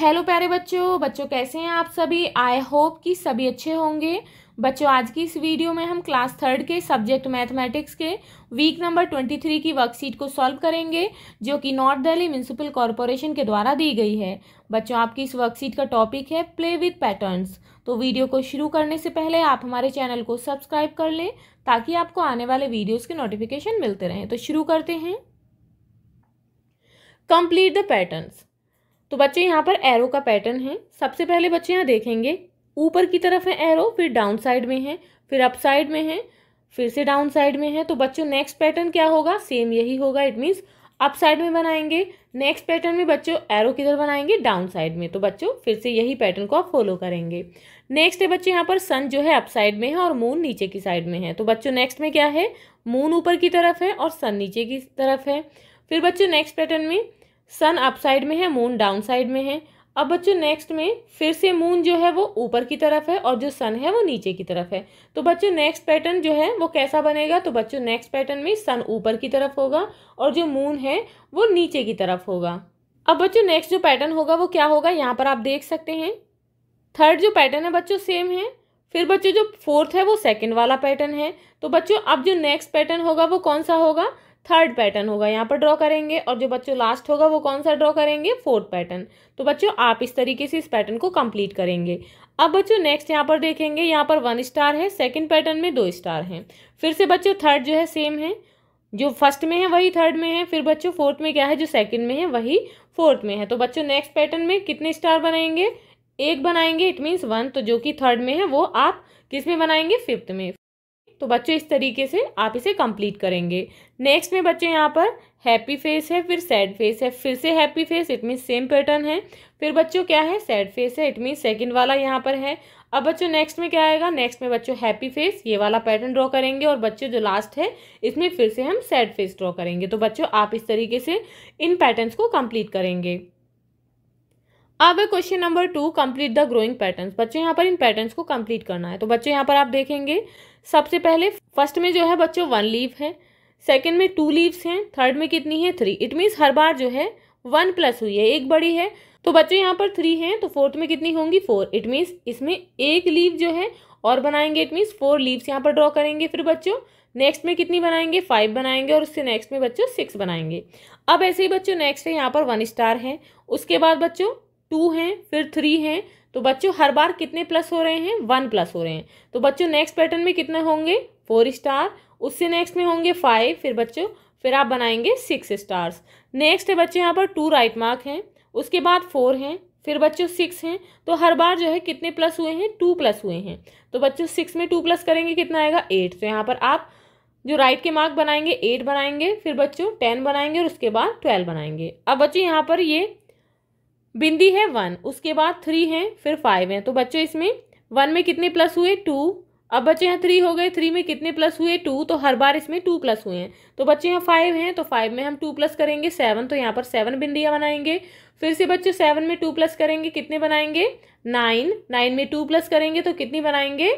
hello प्यारे बच्चों बच्चों कैसे हैं आप सभी आई होप कि सभी अच्छे होंगे बच्चों आज की इस वीडियो में हम क्लास थर्ड के सब्जेक्ट मैथमेटिक्स के वीक नंबर ट्वेंटी थ्री की वर्कशीट को सॉल्व करेंगे जो कि नॉर्थ दिल्ली म्यूनसिपल कॉरपोरेशन के द्वारा दी गई है बच्चों आपकी इस वर्कशीट का टॉपिक है प्ले विथ पैटर्न्स तो वीडियो को शुरू करने से पहले आप हमारे चैनल को सब्सक्राइब कर लें ताकि आपको आने वाले वीडियोज़ के नोटिफिकेशन मिलते रहें तो शुरू करते हैं कंप्लीट द पैटर्न्स तो बच्चे यहाँ पर एरो का पैटर्न है सबसे पहले बच्चे यहाँ देखेंगे ऊपर की तरफ है एरो फिर डाउन साइड में है फिर अप साइड में है फिर से डाउन साइड में है तो बच्चों नेक्स्ट पैटर्न क्या होगा सेम यही होगा इट मीन्स अप साइड में बनाएंगे नेक्स्ट पैटर्न में बच्चों एरो किधर बनाएंगे डाउन साइड में तो बच्चों फिर से यही पैटर्न को आप फॉलो करेंगे नेक्स्ट है बच्चे यहाँ पर सन जो है अप साइड में है और मून नीचे की साइड में है तो बच्चों नेक्स्ट में क्या है मून ऊपर की तरफ है और सन नीचे की तरफ है फिर बच्चों नेक्स्ट पैटर्न में सन अप साइड में है मून डाउन साइड में है अब बच्चों नेक्स्ट में फिर से मून जो है वो ऊपर की तरफ है और जो सन है वो नीचे की तरफ है तो बच्चों नेक्स्ट पैटर्न जो है वो कैसा बनेगा तो बच्चों नेक्स्ट पैटर्न में सन ऊपर की तरफ होगा और जो मून है वो नीचे की तरफ होगा अब बच्चों नेक्स्ट जो पैटर्न होगा वो क्या होगा यहाँ पर आप देख सकते हैं थर्ड जो पैटर्न है बच्चों सेम है फिर बच्चों जो फोर्थ है वो सेकेंड वाला पैटर्न है तो बच्चों अब जो नेक्स्ट पैटर्न होगा वो कौन सा होगा थर्ड पैटर्न होगा यहाँ पर ड्रॉ करेंगे और जो बच्चों लास्ट होगा वो कौन सा ड्रॉ करेंगे फोर्थ पैटर्न तो बच्चों आप इस तरीके से इस पैटर्न को कंप्लीट करेंगे अब बच्चों नेक्स्ट यहाँ पर देखेंगे यहाँ पर वन स्टार है सेकेंड पैटर्न में दो स्टार हैं फिर से बच्चों थर्ड जो है सेम है जो फर्स्ट में है वही थर्ड में है फिर बच्चों फोर्थ में क्या है जो सेकेंड में है वही फोर्थ में है तो बच्चों नेक्स्ट पैटर्न में कितने स्टार बनाएंगे एक बनाएंगे इट मीन्स वन तो जो कि थर्ड में है वो आप किस में बनाएंगे फिफ्थ में तो बच्चों इस तरीके से आप इसे कंप्लीट करेंगे नेक्स्ट में बच्चे यहाँ पर हैप्पी फेस है फिर सैड फेस है फिर से happy face it mean same pattern है फिर बच्चों क्या है सैड फेस है इट मीन सेकंड वाला यहाँ पर है अब बच्चों नेक्स्ट में क्या आएगा नेक्स्ट में बच्चों हैप्पी फेस ये वाला पैटर्न ड्रॉ करेंगे और बच्चों जो लास्ट है इसमें फिर से हम सैड फेस ड्रॉ करेंगे तो बच्चों आप इस तरीके से इन पैटर्न्स को कंप्लीट करेंगे अब question number two complete the growing patterns बच्चों यहाँ पर इन पैटर्न्स को कंप्लीट करना है तो बच्चों यहाँ पर आप देखेंगे सबसे पहले फर्स्ट में जो है बच्चों वन लीव है सेकेंड में टू लीव्स हैं थर्ड में कितनी है थ्री इट मीन्स हर बार जो है वन प्लस हुई है एक बड़ी है तो बच्चों यहाँ पर थ्री हैं तो फोर्थ में कितनी होंगी फोर इट मीन्स इसमें एक लीव जो है और बनाएंगे इट मीन्स फोर लीव्स यहाँ पर ड्रॉ करेंगे फिर बच्चों नेक्स्ट में कितनी बनाएंगे फाइव बनाएंगे और उससे नेक्स्ट में बच्चों सिक्स बनाएंगे अब ऐसे ही बच्चों नेक्स्ट है यहाँ पर वन स्टार है उसके बाद बच्चों टू हैं फिर थ्री हैं तो बच्चों हर बार कितने प्लस हो रहे हैं वन प्लस हो रहे हैं तो बच्चों नेक्स्ट पैटर्न में कितने होंगे फोर स्टार उससे नेक्स्ट में होंगे फाइव फिर बच्चों फिर आप बनाएंगे सिक्स स्टार्स नेक्स्ट है बच्चे यहाँ पर टू राइट मार्क हैं उसके बाद फोर हैं फिर बच्चों सिक्स हैं तो हर बार जो है कितने प्लस हुए हैं टू प्लस हुए हैं तो बच्चों सिक्स में टू प्लस करेंगे कितना आएगा एट तो यहाँ पर आप जो राइट के मार्क बनाएंगे एट बनाएंगे फिर बच्चों टेन बनाएंगे और उसके बाद ट्वेल्व बनाएंगे अब बच्चों यहाँ पर ये बिंदी है वन उसके बाद थ्री है फिर फाइव है तो बच्चे इसमें वन में कितने प्लस हुए टू अब बच्चे यहाँ थ्री हो गए थ्री में कितने प्लस हुए टू तो हर बार इसमें टू प्लस हुए हैं तो बच्चे यहाँ फाइव हैं तो फाइव में हम टू प्लस करेंगे सेवन तो यहाँ पर सेवन बिंदियाँ बनाएंगे फिर से बच्चे सेवन में टू प्लस करेंगे कितने बनाएंगे नाइन नाइन में टू प्लस करेंगे तो कितनी बनाएंगे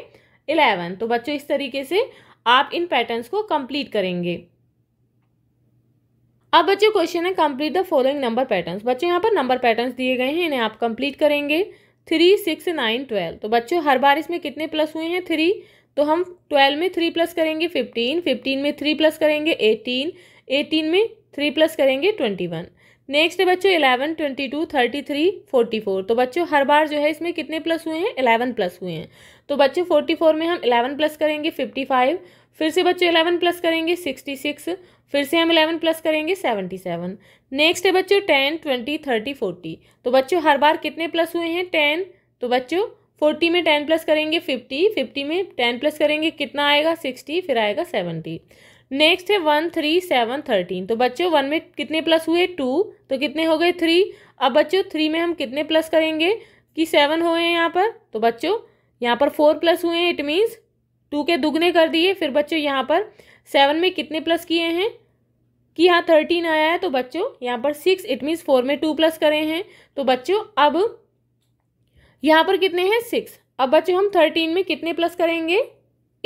इलेवन तो बच्चों इस तरीके से आप इन पैटर्न्स को कंप्लीट करेंगे अब बच्चों क्वेश्चन है complete the following number patterns बच्चों यहाँ पर नंबर पैटर्न्स दिए गए हैं इन्हें आप कंप्लीट करेंगे थ्री सिक्स नाइन ट्वेल्व तो बच्चों हर बार इसमें कितने प्लस हुए हैं थ्री तो हम ट्वेल्व में थ्री प्लस करेंगे फिफ्टीन फिफ्टीन में थ्री प्लस करेंगे एटीन एटीन में थ्री प्लस करेंगे ट्वेंटी वन नेक्स्ट है बच्चों eleven twenty two thirty three forty four तो बच्चों हर बार जो है इसमें कितने प्लस हुए हैं इलेवन प्लस हुए हैं तो बच्चों फोर्टी फोर में हम इलेवन प्लस करेंगे फिफ्टी फाइव फिर से बच्चों इलेवन प्लस करेंगे सिक्सटी सिक्स फिर से हम इलेवन प्लस करेंगे सेवेंटी सेवन नेक्स्ट है बच्चों टेन ट्वेंटी थर्टी फोर्टी तो बच्चों हर बार कितने प्लस हुए हैं टेन तो बच्चों फोर्टी में टेन प्लस करेंगे फिफ्टी फिफ्टी में टेन प्लस करेंगे कितना आएगा सिक्सटी फिर आएगा सेवेंटी नेक्स्ट है वन थ्री सेवन थर्टीन तो बच्चों वन में कितने प्लस हुए टू तो कितने हो गए थ्री अब बच्चों थ्री में हम कितने प्लस करेंगे कि सेवन हुए हैं यहाँ पर तो बच्चों यहाँ पर फोर प्लस हुए हैं इट मीन्स टू के दुगने कर दिए फिर बच्चों यहाँ पर सेवन में कितने प्लस किए हैं कि यहाँ थर्टीन आया है तो बच्चों यहाँ पर सिक्स इट मीन्स फोर में टू प्लस करें हैं तो बच्चों अब यहाँ पर कितने हैं सिक्स अब बच्चों हम थर्टीन में कितने प्लस करेंगे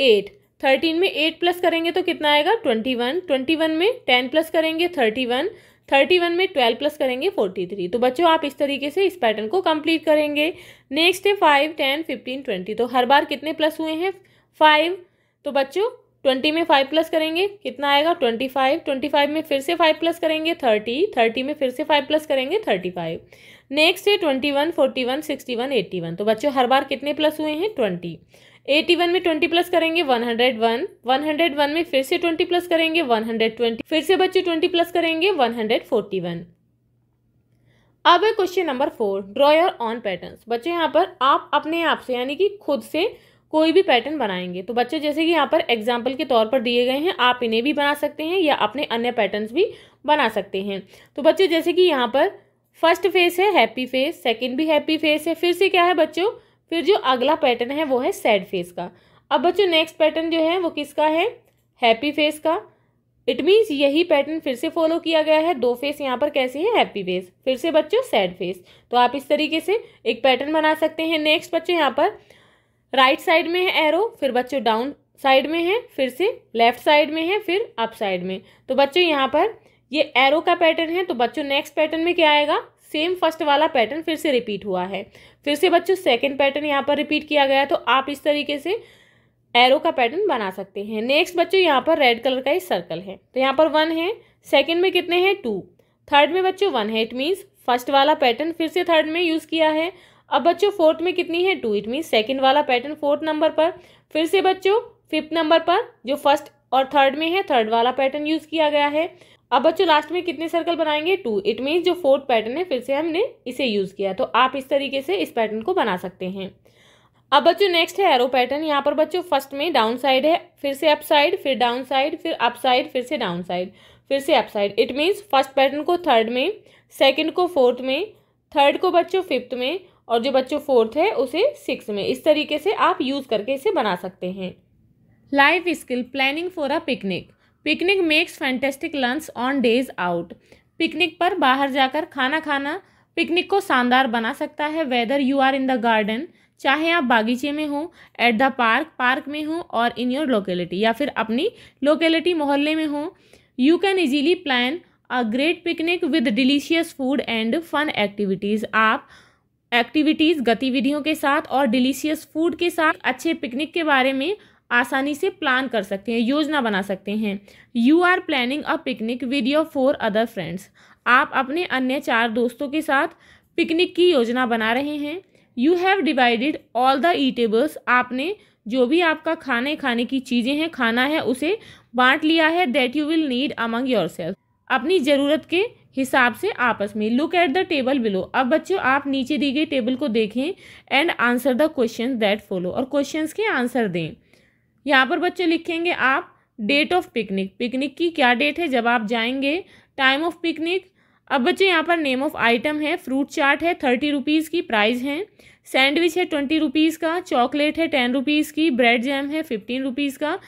एट थर्टीन में एट प्लस करेंगे तो कितना आएगा ट्वेंटी वन ट्वेंटी वन में टेन प्लस करेंगे थर्टी वन थर्टी वन में ट्वेल्व प्लस करेंगे फोर्टी थ्री तो बच्चों आप इस तरीके से इस पैटर्न को कंप्लीट करेंगे नेक्स्ट है फाइव टेन फिफ्टीन ट्वेंटी तो हर बार कितने प्लस हुए हैं फाइव तो बच्चों ट्वेंटी में फाइव प्लस करेंगे कितना आएगा ट्वेंटी फाइव ट्वेंटी फाइव में फिर से फाइव प्लस करेंगे थर्टी थर्टी में फिर से फाइव प्लस करेंगे थर्टी फाइव नेक्स्ट है twenty one forty one sixty one eighty one तो बच्चों हर बार कितने प्लस हुए हैं ट्वेंटी एटी वन में ट्वेंटी प्लस करेंगे one hundred one one hundred one में फिर से ट्वेंटी प्लस करेंगे वन हंड्रेड ट्वेंटी फिर से बच्चे ट्वेंटी प्लस करेंगे वन हंड्रेड फोर्टी वन अब है question number four draw your own patterns बच्चे यहाँ पर आप अपने आप से यानी कि खुद से कोई भी पैटर्न बनाएंगे तो बच्चे जैसे कि यहाँ पर एग्जाम्पल के तौर पर दिए गए हैं आप इन्हें भी बना सकते हैं या अपने अन्य पैटर्न्स भी बना सकते हैं तो बच्चे जैसे कि यहाँ पर फर्स्ट फेस है हैप्पी फेस सेकेंड भी हैप्पी फेस है फिर से क्या है बच्चों फिर जो अगला पैटर्न है वो है सैड फेस का अब बच्चों नेक्स्ट पैटर्न जो है वो किसका है हैप्पी फेस का इट मीन्स यही पैटर्न फिर से फॉलो किया गया है दो फेस यहाँ पर कैसे हैं हैप्पी फेस फिर से बच्चों सैड फेस तो आप इस तरीके से एक पैटर्न बना सकते हैं नेक्स्ट बच्चों यहाँ पर राइट साइड में है एरो फिर बच्चों डाउन साइड में है फिर से लेफ्ट साइड में है फिर अप साइड में तो बच्चों यहाँ पर ये एरो का पैटर्न है तो बच्चों नेक्स्ट पैटर्न में क्या आएगा सेम फर्स्ट वाला पैटर्न फिर से रिपीट हुआ है फिर से बच्चों सेकंड पैटर्न यहाँ पर रिपीट किया गया तो आप इस तरीके से एरो का पैटर्न बना सकते हैं नेक्स्ट बच्चों यहाँ पर रेड कलर का ही सर्कल है तो यहाँ पर वन है सेकेंड में कितने हैं टू थर्ड में बच्चों वन है इट मीन्स फर्स्ट वाला पैटर्न फिर से थर्ड में यूज़ किया है अब बच्चों फोर्थ में कितनी है टू इट मीन सेकेंड वाला पैटर्न फोर्थ नंबर पर फिर से बच्चों फिफ्थ नंबर पर जो फर्स्ट और थर्ड में है थर्ड वाला पैटर्न यूज किया गया है अब बच्चों लास्ट में कितने सर्कल बनाएंगे टू इट मीन्स जो फोर्थ पैटर्न है फिर से हमने इसे यूज किया तो आप इस तरीके से इस पैटर्न को बना सकते हैं अब बच्चों नेक्स्ट है एरो पैटर्न यहाँ पर बच्चों फर्स्ट में डाउन साइड है फिर से अप साइड फिर डाउन साइड फिर अप साइड फिर से डाउन साइड फिर से up side it means first pattern को थर्ड में सेकेंड को फोर्थ में थर्ड को बच्चों फिफ्थ में और जो बच्चों फोर्थ है उसे सिक्स में इस तरीके से आप यूज़ करके इसे बना सकते हैं life skill planning for a picnic picnic makes fantastic lunch on days out picnic पर बाहर जाकर खाना खाना पिकनिक को शानदार बना सकता है whether you are in the garden चाहे आप बागीचे में हो एट द पार्क पार्क में हो और इन योर लोकेलिटी या फिर अपनी लोकेलिटी मोहल्ले में हो you can easily plan a great picnic with delicious food and fun activities आप एक्टिविटीज़ गतिविधियों के साथ और डिलीशियस फूड के साथ अच्छे पिकनिक के बारे में आसानी से प्लान कर सकते हैं योजना बना सकते हैं you are planning a picnic with your four other friends आप अपने अन्य चार दोस्तों के साथ पिकनिक की योजना बना रहे हैं you have divided all the eatables आपने जो भी आपका खाने खाने की चीज़ें हैं खाना है उसे बांट लिया है that you will need among yourself अपनी ज़रूरत के हिसाब से आपस में look at the table below अब बच्चों आप नीचे दी गई टेबल को देखें and answer the question that follow और क्वेश्चन के आंसर दें यहाँ पर बच्चे लिखेंगे आप डेट ऑफ पिकनिक पिकनिक की क्या डेट है जब आप जाएंगे टाइम ऑफ पिकनिक अब बच्चे यहाँ पर नेम ऑफ आइटम है फ्रूट चाट है थर्टी रुपीज़ की प्राइस है सैंडविच है ट्वेंटी रुपीज़ का चॉकलेट है टेन रुपीज़ की ब्रेड जैम है फिफ्टीन रुपीज़ का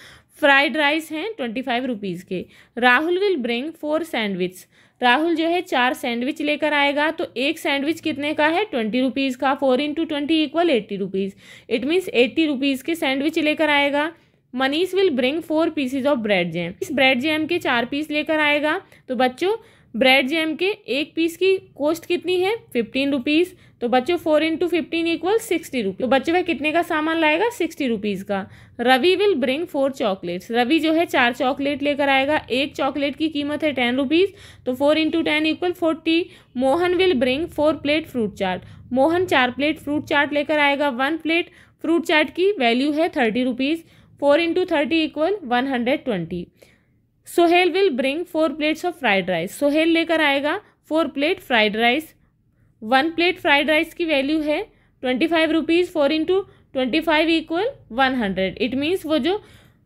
फ्राइड राइस है ट्वेंटी फाइव रुपीज़ के Rahul will bring four sandwich Rahul जो है चार सैंडविच लेकर आएगा तो एक सैंडविच कितने का है ट्वेंटी रुपीज़ का four into twenty equal eighty rupees it means eighty rupees के सैंडविच लेकर आएगा Manish will bring four pieces of bread jam इस ब्रेड जैम के चार पीस लेकर आएगा तो बच्चों ब्रेड जैम के एक पीस की कॉस्ट कितनी है फिफ्टीन रुपीज़ तो बच्चों four into fifteen equal sixty rupees तो बच्चों वह कितने का सामान लाएगा सिक्सटी रुपीज़ का Ravi will bring four chocolates Ravi जो है चार चॉकलेट लेकर आएगा एक चॉकलेट की कीमत है टेन रुपीज़ तो four into ten equal forty Mohan will bring four plate fruit chaat Mohan चार प्लेट फ्रूट चाट लेकर आएगा वन प्लेट फ्रूट चाट की वैल्यू है thirty rupees four into thirty equal one hundred twenty Sohail will bring four plates of fried rice Sohail लेकर आएगा four plate fried rice one plate fried rice की value है twenty five rupees four into twenty five equal one hundred it means वो जो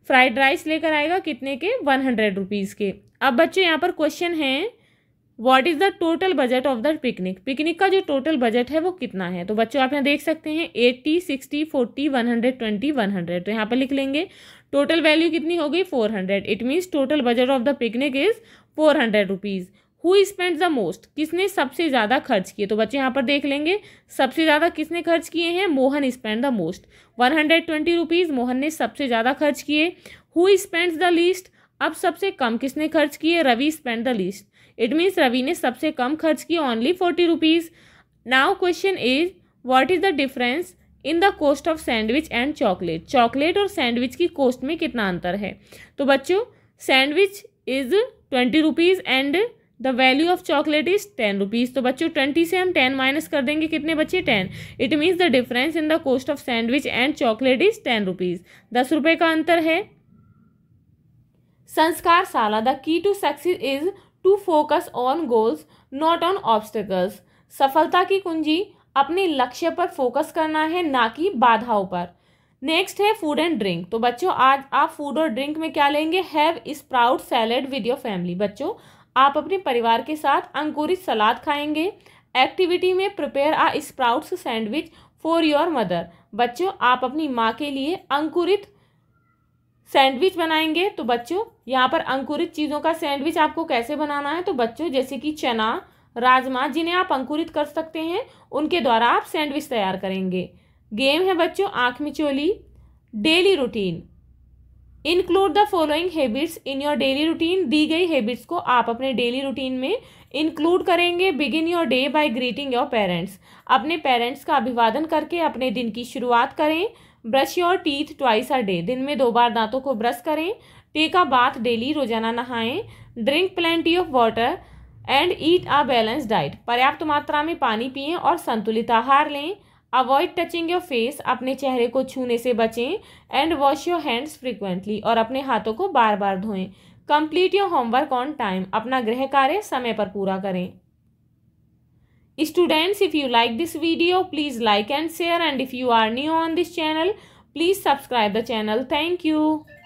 fried rice लेकर आएगा कितने के वन हंड्रेड रुपीज़ के अब बच्चों यहाँ पर क्वेश्चन है what is the total budget of the picnic picnic का जो टोटल बजट है वो कितना है तो बच्चों आप यहाँ देख सकते हैं eighty sixty forty one hundred twenty one hundred तो यहाँ पर लिख लेंगे टोटल वैल्यू कितनी हो गई four hundred it means total budget of the picnic is four hundred rupees who spend the most किसने सबसे ज़्यादा खर्च किए तो बच्चे यहाँ पर देख लेंगे सबसे ज़्यादा किसने खर्च किए हैं Mohan spend the most one hundred twenty rupees Mohan ने सबसे ज़्यादा खर्च किए हु स्पेंड्स द लीस्ट अब सबसे कम किसने खर्च किए Ravi spend the least it means Ravi ने सबसे कम खर्च किए only forty rupees now question is what is the difference in the cost of sandwich and chocolate chocolate और सैंडविच की कोस्ट में कितना अंतर है तो बच्चों sandwich is twenty rupees and the value of chocolate is ten rupees तो बच्चों ट्वेंटी से हम टेन माइनस कर देंगे कितने बच्चे ten it means the difference in the cost of sandwich and chocolate is ten rupees दस रुपये का अंतर है Sanskar Shala the key to success is to focus on goals not on obstacles सफलता की कुंजी अपने लक्ष्य पर फोकस करना है ना कि बाधाओं पर नेक्स्ट है फूड एंड ड्रिंक तो बच्चों आज आप फूड और ड्रिंक में क्या लेंगे have sprout salad with your family बच्चों आप अपने परिवार के साथ अंकुरित सलाद खाएंगे एक्टिविटी में prepare a sprouts sandwich for your mother बच्चों आप अपनी माँ के लिए अंकुरित सैंडविच बनाएंगे तो बच्चों यहाँ पर अंकुरित चीज़ों का सैंडविच आपको कैसे बनाना है तो बच्चों जैसे कि चना राजमा जिन्हें आप अंकुरित कर सकते हैं उनके द्वारा आप सैंडविच तैयार करेंगे गेम है बच्चों आँख मिचोली daily routine include the following habits in your daily routine दी गई हैबिट्स को आप अपने डेली रूटीन में इंक्लूड करेंगे begin your day by greeting your parents अपने पेरेंट्स का अभिवादन करके अपने दिन की शुरुआत करें brush your teeth twice a day दिन में दो बार दांतों को ब्रश करें टेक अ बाथ डेली रोजाना नहाएं drink plenty of water and eat a balance diet पर्याप्त मात्रा में पानी पिए और संतुलित आहार लें अवॉइड टचिंग योर फेस अपने चेहरे को छूने से बचें and wash your hands frequently और अपने हाथों को बार बार धोएं complete your homework on time अपना गृह कार्य समय पर पूरा करें students if you like this video please like and share and if you are new on this channel please subscribe the channel thank you